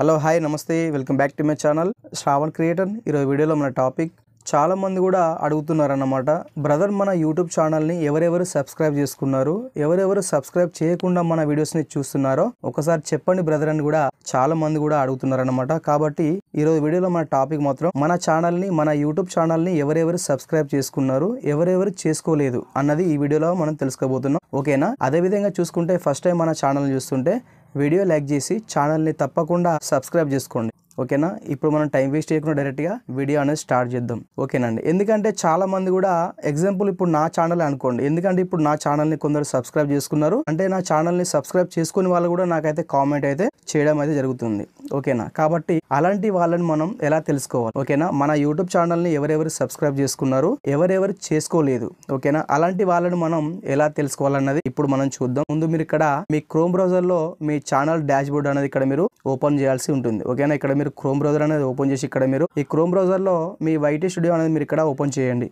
hello hi నమస్తే welcome back to my channel Shravan creator ఈరోజు వీడియోలో మన టాపిక్ చాలామంది కూడా అడుగుతున్నారన్నమాట బ్రదర్ మన యూట్యూబ్ ఛానల్ని ఎవరెవరు సబ్స్క్రైబ్ చేసుకున్నారు ఎవరెవరు సబ్స్క్రైబ్ చేయకుండా మన వీడియోస్ని చూస్తున్నారో ఒకసారి చెప్పండి బ్రదర్ అని కూడా చాలామంది కూడా అడుగుతున్నారన్నమాట కాబట్టి ఈరోజు వీడియోలో మన టాపిక్ మాత్రం మన ఛానల్ని మన యూట్యూబ్ ఛానల్ని ఎవరెవరు సబ్స్క్రైబ్ చేసుకున్నారు ఎవరెవరు చేసుకోలేదు అన్నది ఈ వీడియోలో మనం తెలుసుకోబోతున్నాం ఓకేనా అదేవిధంగా చూసుకుంటే ఫస్ట్ టైం మన ఛానల్ చూస్తుంటే వీడియో లైక్ చేసి ఛానల్ని తప్పకుండా సబ్స్క్రైబ్ చేసుకోండి ఓకేనా ఇప్పుడు మనం టైం వేస్ట్ చేయకుండా డైరెక్ట్గా వీడియో అనేది స్టార్ట్ చేద్దాం ఓకేనండి ఎందుకంటే చాలామంది కూడా ఎగ్జాంపుల్ ఇప్పుడు నా ఛానల్ అనుకోండి ఎందుకంటే ఇప్పుడు నా ఛానల్ని కొందరు సబ్స్క్రైబ్ చేసుకున్నారు అంటే నా ఛానల్ని సబ్స్క్రైబ్ చేసుకుని వాళ్ళు కూడా నాకైతే కామెంట్ అయితే చేయడం అయితే జరుగుతుంది ఓకేనా కాబట్టి అలాంటి వాళ్ళని మనం ఎలా తెలుసుకోవాలి ఓకేనా మన యూట్యూబ్ ఛానల్ని ఎవరెవరు సబ్స్క్రైబ్ చేసుకున్నారు ఎవరెవరు చేసుకోలేదు ఓకేనా అలాంటి వాళ్ళని మనం ఎలా తెలుసుకోవాలన్నది ఇప్పుడు మనం చూద్దాం ముందు మీరు ఇక్కడ మీ క్రోమ్ బ్రౌజర్ లో మీ ఛానల్ డాష్ బోర్డ్ అనేది ఇక్కడ మీరు ఓపెన్ చేయాల్సి ఉంటుంది ఓకేనా ఇక్కడ మీరు క్రోమ్ బ్రౌజర్ అనేది ఓపెన్ చేసి ఇక్కడ మీరు ఈ క్రోమ్ బ్రౌజర్ లో మీ వైటీ స్టూడియో అనేది మీరు ఇక్కడ ఓపెన్ చేయండి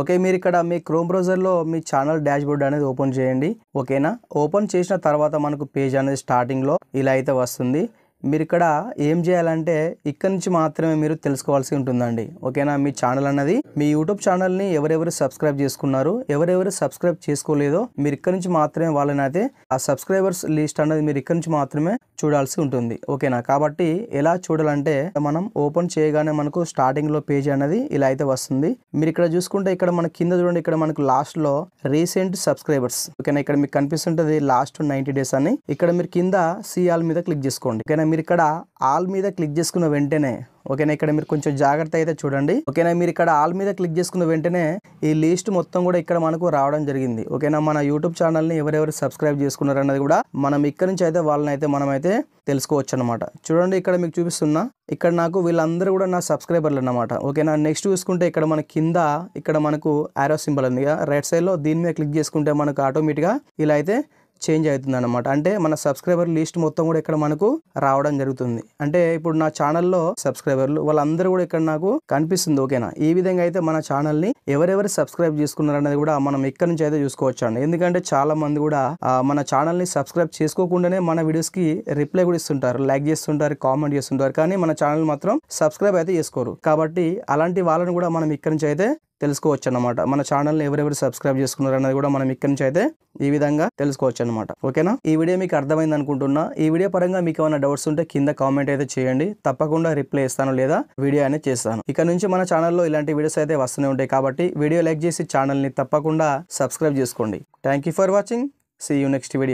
ఓకే మీరు ఇక్కడ మీ క్రోమ్ బ్రౌజర్లో మీ ఛానల్ డాష్బోర్డ్ అనేది ఓపెన్ చేయండి ఓకేనా ఓపెన్ చేసిన తర్వాత మనకు పేజ్ అనేది స్టార్టింగ్లో ఇలా అయితే వస్తుంది మీరు ఇక్కడ ఏం చేయాలంటే ఇక్కడ నుంచి మాత్రమే మీరు తెలుసుకోవాల్సి ఉంటుందండి ఓకేనా మీ ఛానల్ అన్నది మీ యూట్యూబ్ ఛానల్ని ఎవరెవరు సబ్స్క్రైబ్ చేసుకున్నారు ఎవరెవరు సబ్స్క్రైబ్ చేసుకోలేదో మీరు ఇక్కడ నుంచి మాత్రమే వాళ్ళని అయితే ఆ సబ్స్క్రైబర్స్ లిస్ట్ అన్నది మీరు ఇక్కడ నుంచి మాత్రమే చూడాల్సి ఉంటుంది ఓకేనా కాబట్టి ఎలా చూడాలంటే మనం ఓపెన్ చేయగానే మనకు స్టార్టింగ్లో పేజ్ అనేది ఇలా అయితే వస్తుంది మీరు ఇక్కడ చూసుకుంటే ఇక్కడ మన కింద చూడండి ఇక్కడ మనకు లాస్ట్లో రీసెంట్ సబ్స్క్రైబర్స్ ఓకేనా ఇక్కడ మీకు కనిపిస్తుంటుంది లాస్ట్ నైన్టీ డేస్ అని ఇక్కడ మీరు కింద సిఆల్ మీద క్లిక్ చేసుకోండి ఓకేనా మీరు ఇక్కడ ఆల్ మీద క్లిక్ చేసుకున్న వెంటనే ఓకేనా ఇక్కడ మీరు కొంచెం జాగ్రత్త అయితే చూడండి ఓకేనా మీరు ఇక్కడ ఆల్ మీద క్లిక్ చేసుకున్న వెంటనే ఈ లిస్ట్ మొత్తం కూడా ఇక్కడ మనకు రావడం జరిగింది ఓకేనా మన యూట్యూబ్ ఛానల్ని ఎవరెవరు సబ్స్క్రైబ్ చేసుకున్నారు అన్నది కూడా మనం ఇక్కడ నుంచి అయితే వాళ్ళని అయితే మనం అయితే తెలుసుకోవచ్చు అనమాట చూడండి ఇక్కడ మీకు చూపిస్తున్నా ఇక్కడ నాకు వీళ్ళందరూ కూడా నా సబ్స్క్రైబర్లు అనమాట ఓకేనా నెక్స్ట్ చూసుకుంటే ఇక్కడ మన కింద ఇక్కడ మనకు ఆరో సింబల్ ఉంది రైట్ సైడ్లో దీని మీద క్లిక్ చేసుకుంటే మనకు ఆటోమేటిక్గా ఇలా అయితే చేంజ్ అవుతుంది అనమాట అంటే మన సబ్స్క్రైబర్ లిస్ట్ మొత్తం కూడా ఇక్కడ మనకు రావడం జరుగుతుంది అంటే ఇప్పుడు నా ఛానల్లో సబ్స్క్రైబర్లు వాళ్ళందరూ కూడా ఇక్కడ నాకు కనిపిస్తుంది ఓకేనా ఈ విధంగా అయితే మన ఛానల్ని ఎవరెవరు సబ్స్క్రైబ్ చేసుకున్నారు అనేది కూడా మనం ఇక్కడ నుంచి అయితే చూసుకోవచ్చు అండి ఎందుకంటే చాలా మంది కూడా మన ఛానల్ని సబ్స్క్రైబ్ చేసుకోకుండానే మన వీడియోస్కి రిప్లై కూడా ఇస్తుంటారు లైక్ చేస్తుంటారు కామెంట్ చేస్తుంటారు కానీ మన ఛానల్ మాత్రం సబ్స్క్రైబ్ అయితే చేసుకోరు కాబట్టి అలాంటి వాళ్ళని కూడా మనం ఇక్కడ నుంచి అయితే తెలుసుకోవచ్చు అనమాట మన ఛానల్ని ఎవరెవరు సబ్స్క్రైబ్ చేసుకున్నారు అనేది కూడా మనం ఇక్కడి నుంచి అయితే ఈ విధంగా తెలుసుకోవచ్చు అనమాట ఓకేనా ఈ వీడియో మీకు అర్థమైంది అనుకుంటున్నా ఈ వీడియో పరంగా మీకు ఏమైనా డౌట్స్ ఉంటే కింద కామెంట్ అయితే చేయండి తప్పకుండా రిప్లై ఇస్తాను లేదా వీడియో అనేది చేస్తాను ఇక నుంచి మన ఛానల్లో ఇలాంటి వీడియోస్ అయితే వస్తూనే ఉంటాయి కాబట్టి వీడియో లైక్ చేసి ఛానల్ని తప్పకుండా సబ్స్క్రైబ్ చేసుకోండి thank for watching see you next video